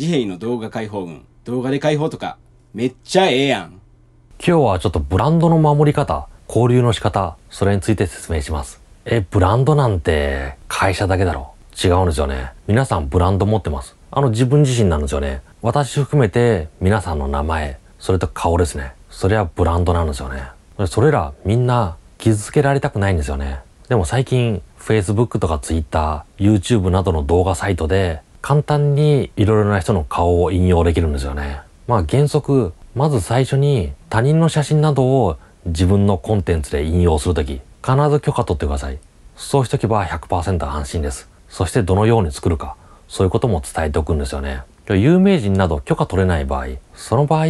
自閉の動画解放軍、動画で解放とか、めっちゃええやん。今日はちょっとブランドの守り方、交流の仕方、それについて説明します。え、ブランドなんて会社だけだろ。違うんですよね。皆さんブランド持ってます。あの自分自身なんですよね。私含めて皆さんの名前、それと顔ですね。それはブランドなんですよね。それらみんな傷つけられたくないんですよね。でも最近 Facebook とか Twitter、YouTube などの動画サイトで簡単にいろいろな人の顔を引用できるんですよね。まあ原則、まず最初に他人の写真などを自分のコンテンツで引用するとき、必ず許可取ってください。そうしとけば100%安心です。そしてどのように作るか、そういうことも伝えておくんですよね。有名人など許可取れない場合、その場合、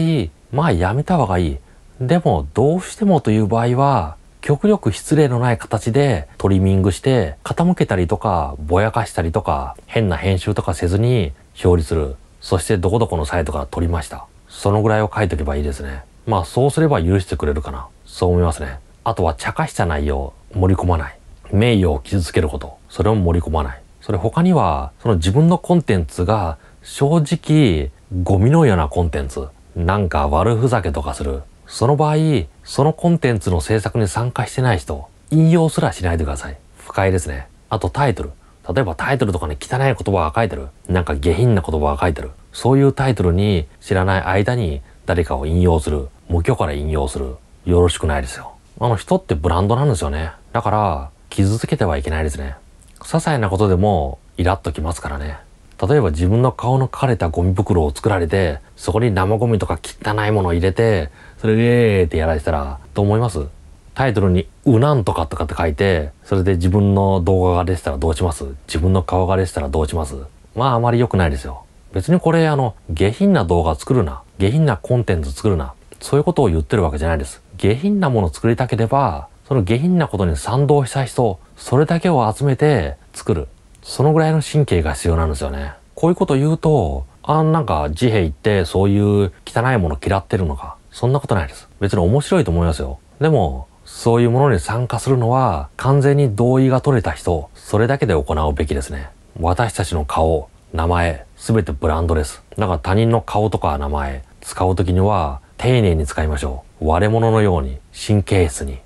まあやめた方がいい。でもどうしてもという場合は、極力失礼のない形でトリミングして傾けたりとかぼやかしたりとか変な編集とかせずに表示する。そしてどこどこのサイトから撮りました。そのぐらいを書いとけばいいですね。まあそうすれば許してくれるかな。そう思いますね。あとは茶化した内容、盛り込まない。名誉を傷つけること、それも盛り込まない。それ他には、その自分のコンテンツが正直ゴミのようなコンテンツ。なんか悪ふざけとかする。その場合、そのコンテンツの制作に参加してない人、引用すらしないでください。不快ですね。あとタイトル。例えばタイトルとかに汚い言葉が書いてる。なんか下品な言葉が書いてる。そういうタイトルに知らない間に誰かを引用する。無許可で引用する。よろしくないですよ。あの人ってブランドなんですよね。だから、傷つけてはいけないですね。些細なことでもイラッときますからね。例えば自分の顔の枯れたゴミ袋を作られて、そこに生ゴミとか汚いものを入れて、それでーってやられたら、と思いますタイトルにうなんとかとかって書いて、それで自分の動画が出てたらどうします自分の顔が出てたらどうしますまああまり良くないですよ。別にこれあの、下品な動画作るな。下品なコンテンツ作るな。そういうことを言ってるわけじゃないです。下品なものを作りたければ、その下品なことに賛同した人、それだけを集めて作る。そのぐらいの神経が必要なんですよね。こういうこと言うと、あんなんか自閉ってそういう汚いもの嫌ってるのか。そんなことないです。別に面白いと思いますよ。でも、そういうものに参加するのは完全に同意が取れた人、それだけで行うべきですね。私たちの顔、名前、すべてブランドです。だから他人の顔とか名前、使う時には丁寧に使いましょう。割れ物のように、神経質に。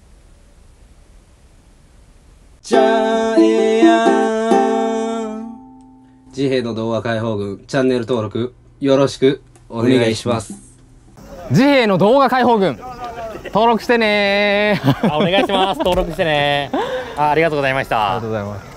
自閉の童話解放軍チャンネル登録よろしくお願いします自閉の動画解放軍登録してねお願いします登録してねあありがとうございましたありがとうございます